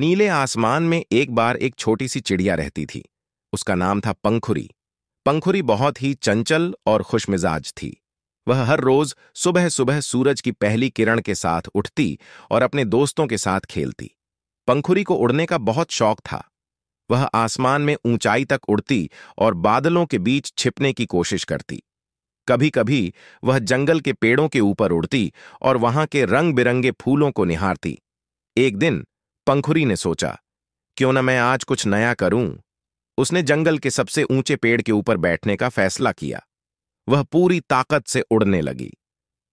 नीले आसमान में एक बार एक छोटी सी चिड़िया रहती थी उसका नाम था पंखुरी पंखुरी बहुत ही चंचल और खुशमिजाज थी वह हर रोज सुबह सुबह सूरज की पहली किरण के साथ उठती और अपने दोस्तों के साथ खेलती पंखुरी को उड़ने का बहुत शौक था वह आसमान में ऊंचाई तक उड़ती और बादलों के बीच छिपने की कोशिश करती कभी कभी वह जंगल के पेड़ों के ऊपर उड़ती और वहां के रंग बिरंगे फूलों को निहारती एक दिन पंखुरी ने सोचा क्यों न मैं आज कुछ नया करूं उसने जंगल के सबसे ऊंचे पेड़ के ऊपर बैठने का फैसला किया वह पूरी ताकत से उड़ने लगी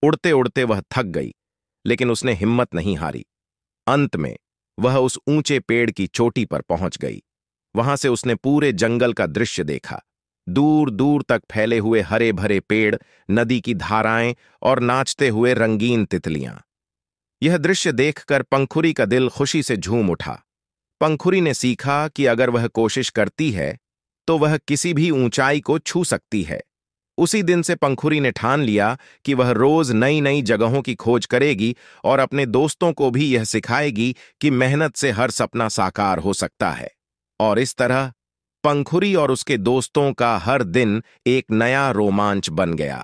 उड़ते उड़ते वह थक गई लेकिन उसने हिम्मत नहीं हारी अंत में वह उस ऊंचे पेड़ की चोटी पर पहुंच गई वहां से उसने पूरे जंगल का दृश्य देखा दूर दूर तक फैले हुए हरे भरे पेड़ नदी की धाराएं और नाचते हुए रंगीन तितलियां यह दृश्य देखकर पंखुरी का दिल खुशी से झूम उठा पंखुरी ने सीखा कि अगर वह कोशिश करती है तो वह किसी भी ऊंचाई को छू सकती है उसी दिन से पंखुरी ने ठान लिया कि वह रोज नई नई जगहों की खोज करेगी और अपने दोस्तों को भी यह सिखाएगी कि मेहनत से हर सपना साकार हो सकता है और इस तरह पंखुरी और उसके दोस्तों का हर दिन एक नया रोमांच बन गया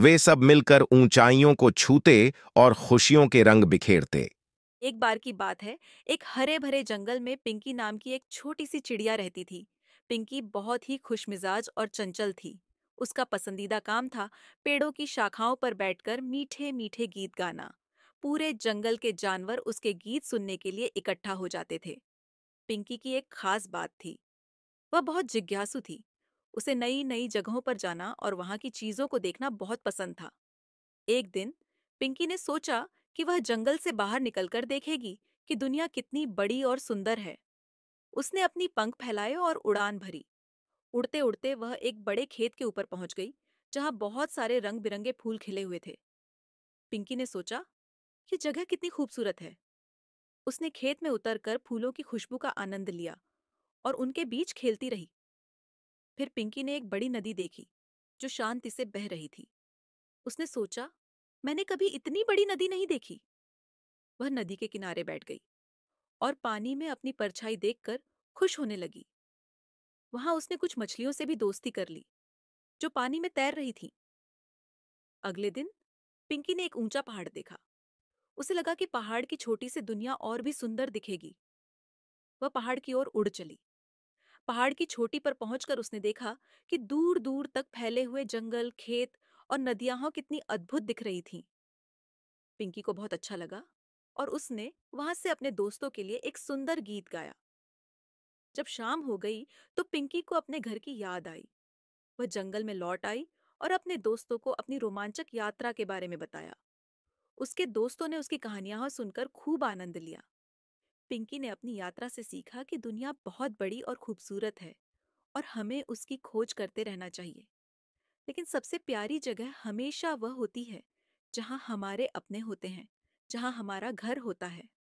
वे सब मिलकर ऊंचाइयों को छूते और खुशियों के रंग बिखेरते एक बार की बात है एक हरे भरे जंगल में पिंकी नाम की एक छोटी सी चिड़िया रहती थी पिंकी बहुत ही मिजाज और चंचल थी उसका पसंदीदा काम था पेड़ों की शाखाओं पर बैठकर मीठे मीठे गीत गाना पूरे जंगल के जानवर उसके गीत सुनने के लिए इकट्ठा हो जाते थे पिंकी की एक खास बात थी वह बहुत जिज्ञासु थी उसे नई नई जगहों पर जाना और वहां की चीजों को देखना बहुत पसंद था एक दिन पिंकी ने सोचा कि वह जंगल से बाहर निकलकर देखेगी कि दुनिया कितनी बड़ी और सुंदर है उसने अपनी पंख फैलाए और उड़ान भरी उड़ते उड़ते वह एक बड़े खेत के ऊपर पहुंच गई जहां बहुत सारे रंग बिरंगे फूल खिले हुए थे पिंकी ने सोचा ये जगह कितनी खूबसूरत है उसने खेत में उतरकर फूलों की खुशबू का आनंद लिया और उनके बीच खेलती रही फिर पिंकी ने एक बड़ी नदी देखी जो शांति से बह रही थी उसने सोचा मैंने कभी इतनी बड़ी नदी नहीं देखी वह नदी के किनारे बैठ गई और पानी में अपनी परछाई देखकर खुश होने लगी वहां उसने कुछ मछलियों से भी दोस्ती कर ली जो पानी में तैर रही थी अगले दिन पिंकी ने एक ऊंचा पहाड़ देखा उसे लगा कि पहाड़ की छोटी सी दुनिया और भी सुंदर दिखेगी वह पहाड़ की ओर उड़ चली पहाड़ की छोटी पर पहुंचकर उसने देखा कि दूर दूर तक फैले हुए जंगल खेत और नदियां कितनी अद्भुत दिख रही थीं। पिंकी को बहुत अच्छा लगा और उसने वहां से अपने दोस्तों के लिए एक सुंदर गीत गाया जब शाम हो गई तो पिंकी को अपने घर की याद आई वह जंगल में लौट आई और अपने दोस्तों को अपनी रोमांचक यात्रा के बारे में बताया उसके दोस्तों ने उसकी कहानियां सुनकर खूब आनंद लिया पिंकी ने अपनी यात्रा से सीखा कि दुनिया बहुत बड़ी और खूबसूरत है और हमें उसकी खोज करते रहना चाहिए लेकिन सबसे प्यारी जगह हमेशा वह होती है जहां हमारे अपने होते हैं जहाँ हमारा घर होता है